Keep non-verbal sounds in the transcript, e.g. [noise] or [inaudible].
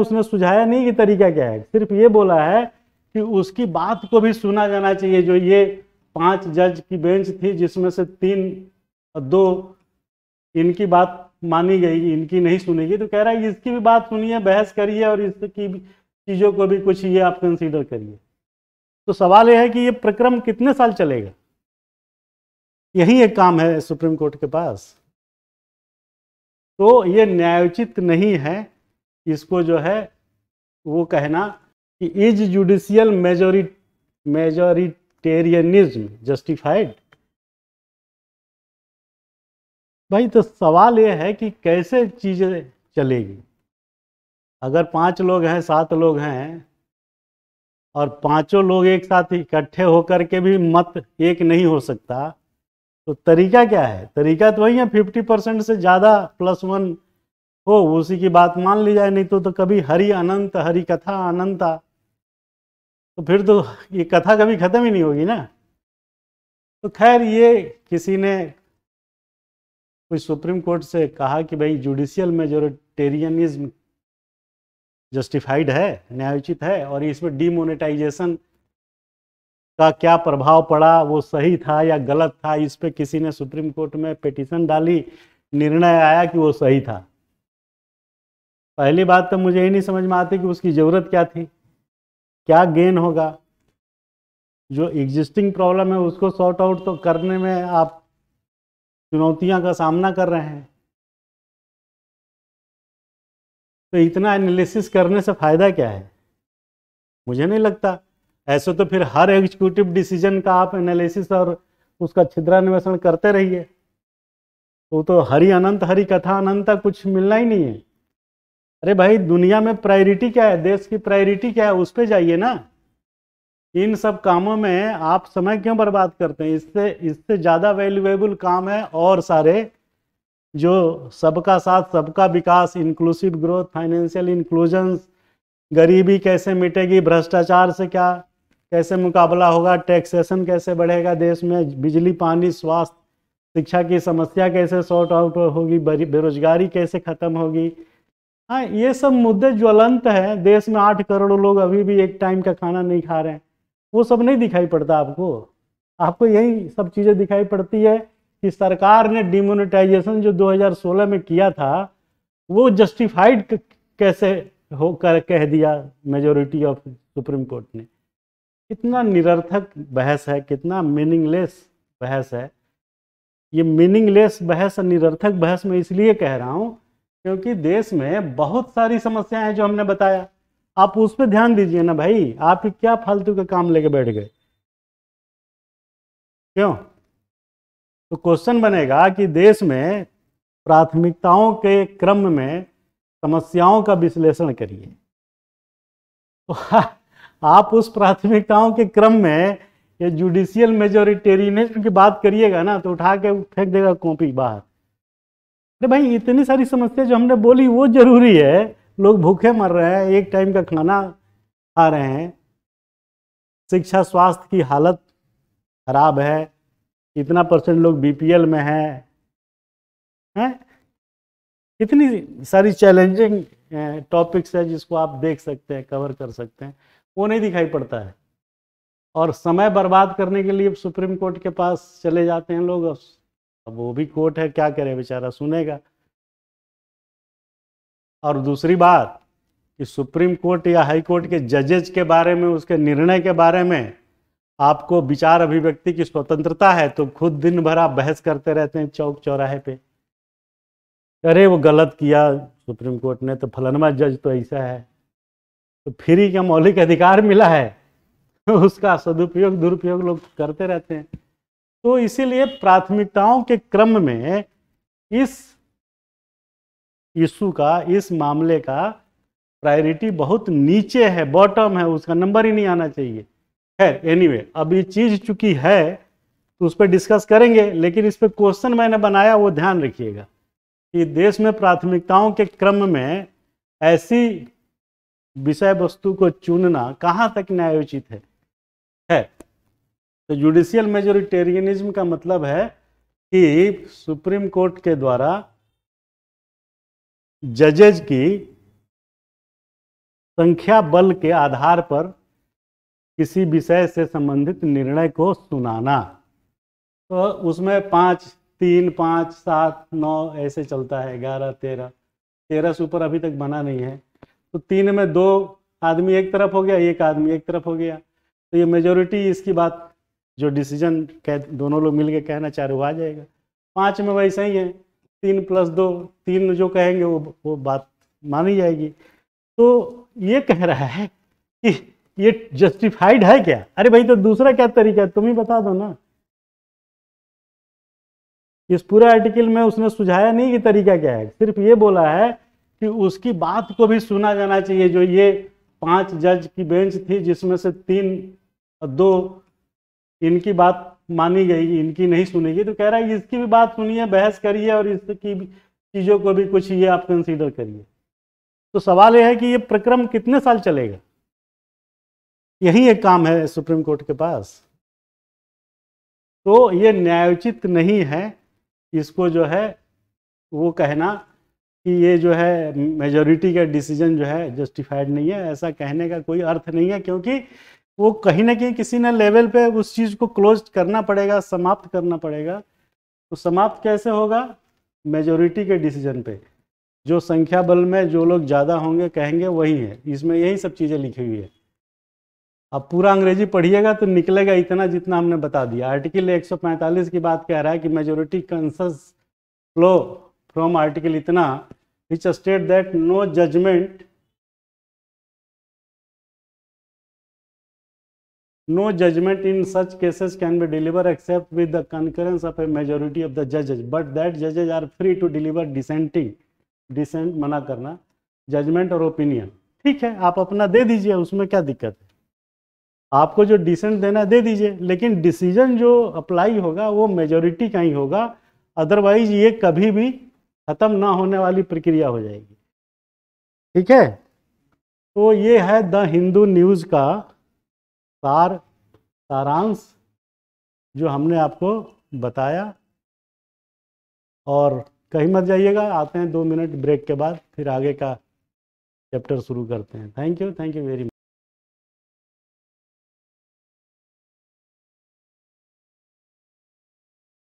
तो उसने सुझाया नहीं कि तरीका क्या है सिर्फ ये बोला है कि उसकी बात को भी सुना जाना चाहिए जो ये पांच जज की बेंच थी जिसमें से तीन दो इनकी बात मानी गई इनकी नहीं सुनेगी तो कह रहा है इसकी भी बात सुनिए बहस करिए और इसकी चीज़ों को भी कुछ ये आप कंसीडर करिए तो सवाल यह है कि ये प्रक्रम कितने साल चलेगा यही एक काम है सुप्रीम कोर्ट के पास तो ये न्यायोचित नहीं है इसको जो है वो कहना कि is judicial majori majoritarianism justified भाई तो सवाल ये है कि कैसे चीज़ें चलेगी अगर पांच लोग हैं सात लोग हैं और पांचों लोग एक साथ इकट्ठे होकर के भी मत एक नहीं हो सकता तो तरीका क्या है तरीका तो वही है फिफ्टी परसेंट से ज़्यादा प्लस वन हो उसी की बात मान ली जाए नहीं तो, तो कभी हरि अनंत हरि कथा अनंता तो फिर तो ये कथा कभी खत्म ही नहीं होगी ना तो खैर ये किसी ने कोई सुप्रीम कोर्ट से कहा कि भाई जुडिशियल मेजोरिटेरियनिज्म जस्टिफाइड है न्यायोचित है और इसमें डीमोनेटाइजेशन का क्या प्रभाव पड़ा वो सही था या गलत था इस पर किसी ने सुप्रीम कोर्ट में पिटिशन डाली निर्णय आया कि वो सही था पहली बात तो मुझे ही नहीं समझ में आती कि उसकी ज़रूरत क्या थी क्या गेन होगा जो एग्जिस्टिंग प्रॉब्लम है उसको सॉर्ट आउट तो करने में आप चुनौतियां का सामना कर रहे हैं तो इतना एनालिसिस करने से फ़ायदा क्या है मुझे नहीं लगता ऐसे तो फिर हर एग्जीक्यूटिव डिसीजन का आप एनालिसिस और उसका छिद्रान्वेषण करते रहिए तो तो हरि अनंत हरि कथा अनंत कुछ मिलना ही नहीं है अरे भाई दुनिया में प्रायोरिटी क्या है देश की प्रायोरिटी क्या है उस पर जाइए ना इन सब कामों में आप समय क्यों बर्बाद करते हैं इससे इससे ज़्यादा वैल्यूएबल काम है और सारे जो सबका साथ सबका विकास इंक्लूसिव ग्रोथ फाइनेंशियल इंक्लूजन गरीबी कैसे मिटेगी भ्रष्टाचार से क्या कैसे मुकाबला होगा टैक्सेशन कैसे बढ़ेगा देश में बिजली पानी स्वास्थ्य शिक्षा की समस्या कैसे सॉर्ट आउट होगी बेरोजगारी कैसे ख़त्म होगी हाँ ये सब मुद्दे ज्वलंत है देश में आठ करोड़ लोग अभी भी एक टाइम का खाना नहीं खा रहे हैं वो सब नहीं दिखाई पड़ता आपको आपको यही सब चीज़ें दिखाई पड़ती है कि सरकार ने डिमोनेटाइजेशन जो 2016 में किया था वो जस्टिफाइड कैसे हो कर कह दिया मेजोरिटी ऑफ सुप्रीम कोर्ट ने कितना निरर्थक बहस है कितना मीनिंगलेस बहस है ये मीनिंगलेस बहस निरर्थक बहस मैं इसलिए कह रहा हूँ क्योंकि देश में बहुत सारी समस्याएं हैं जो हमने बताया आप उस पर ध्यान दीजिए ना भाई आप क्या फालतू का काम लेके बैठ गए क्यों तो क्वेश्चन बनेगा कि देश में प्राथमिकताओं के क्रम में समस्याओं का विश्लेषण करिए तो हाँ, आप उस प्राथमिकताओं के क्रम में ये जुडिशियल मेजोरिटेरियनिज्म की बात करिएगा ना तो उठा के फेंक देगा कॉपी बाहर अरे भाई इतनी सारी समस्या जो हमने बोली वो जरूरी है लोग भूखे मर रहे हैं एक टाइम का खाना खा रहे हैं शिक्षा स्वास्थ्य की हालत खराब है इतना परसेंट लोग बीपीएल में है हैं इतनी सारी चैलेंजिंग टॉपिक्स है जिसको आप देख सकते हैं कवर कर सकते हैं वो नहीं दिखाई पड़ता है और समय बर्बाद करने के लिए सुप्रीम कोर्ट के पास चले जाते हैं लोग अब वो भी कोर्ट है क्या करे बेचारा सुनेगा और दूसरी बात कि सुप्रीम कोर्ट या हाई कोर्ट के जजेज के बारे में उसके निर्णय के बारे में आपको विचार अभिव्यक्ति की स्वतंत्रता है तो खुद दिन भर आप बहस करते रहते हैं चौक चौराहे पे अरे वो गलत किया सुप्रीम कोर्ट ने तो फलनवा जज तो ऐसा है तो फिर ही क्या मौलिक अधिकार मिला है [laughs] उसका सदुपयोग दुरुपयोग लोग करते रहते हैं तो इसीलिए प्राथमिकताओं के क्रम में इस इशू का इस मामले का प्रायोरिटी बहुत नीचे है बॉटम है उसका नंबर ही नहीं आना चाहिए खैर एनीवे anyway, अब ये चीज़ चूंकि है तो उस पर डिस्कस करेंगे लेकिन इस पर क्वेश्चन मैंने बनाया वो ध्यान रखिएगा कि देश में प्राथमिकताओं के क्रम में ऐसी विषय वस्तु को चुनना कहाँ तक न्यायोचित है है तो जुडिशियल मेजोरिटेरियनिज्म का मतलब है कि सुप्रीम कोर्ट के द्वारा जजेज की संख्या बल के आधार पर किसी विषय से संबंधित निर्णय को सुनाना तो उसमें पाँच तीन पाँच सात नौ ऐसे चलता है ग्यारह तेरह तेरह से ऊपर अभी तक बना नहीं है तो तीन में दो आदमी एक तरफ हो गया एक आदमी एक तरफ हो गया तो ये मेजोरिटी इसकी बात जो डिसीजन कह दोनों लोग मिलके कहना चाह रहे वो आ जाएगा पांच में वैसे ही है तीन प्लस दो तीन जो कहेंगे वो वो बात मानी जाएगी तो ये कह रहा है कि ये जस्टिफाइड है क्या अरे भाई तो दूसरा क्या तरीका है तुम ही बता दो ना इस पूरे आर्टिकल में उसने सुझाया नहीं कि तरीका क्या है सिर्फ ये बोला है कि उसकी बात को भी सुना जाना चाहिए जो ये पांच जज की बेंच थी जिसमें से तीन दो इनकी बात मानी गई इनकी नहीं सुनेगी तो कह रहा है इसकी भी बात सुनिए बहस करिए और इसकी चीज़ों को भी कुछ ये आप कंसीडर करिए तो सवाल यह है कि ये प्रक्रम कितने साल चलेगा यही एक काम है सुप्रीम कोर्ट के पास तो ये न्यायोचित नहीं है इसको जो है वो कहना कि ये जो है मेजॉरिटी का डिसीजन जो है जस्टिफाइड नहीं है ऐसा कहने का कोई अर्थ नहीं है क्योंकि वो कहीं ना कहीं किसी ना लेवल पे उस चीज़ को क्लोज करना पड़ेगा समाप्त करना पड़ेगा तो समाप्त कैसे होगा मेजोरिटी के डिसीजन पे जो संख्या बल में जो लोग ज़्यादा होंगे कहेंगे वही है इसमें यही सब चीज़ें लिखी हुई है अब पूरा अंग्रेजी पढ़िएगा तो निकलेगा इतना जितना हमने बता दिया आर्टिकल एक की बात कह रहा है कि मेजोरिटी कंसस फ्लो फ्रॉम आर्टिकल इतना which state that no judgement no judgement in such cases can be deliver accept with the concurrence of A majority of the जजेज but that जजेज are free to deliver dissenting decent मना करना judgement और opinion ठीक है आप अपना दे दीजिए उसमें क्या दिक्कत है आपको जो डिसेंट देना है दे दीजिए लेकिन डिसीजन जो अप्लाई होगा वो मेजोरिटी का ही होगा अदरवाइज ये कभी भी खत्म ना होने वाली प्रक्रिया हो जाएगी ठीक है तो ये है द हिंदू न्यूज़ का सार सारांश जो हमने आपको बताया और कहीं मत जाइएगा आते हैं दो मिनट ब्रेक के बाद फिर आगे का चैप्टर शुरू करते हैं thank you thank you very much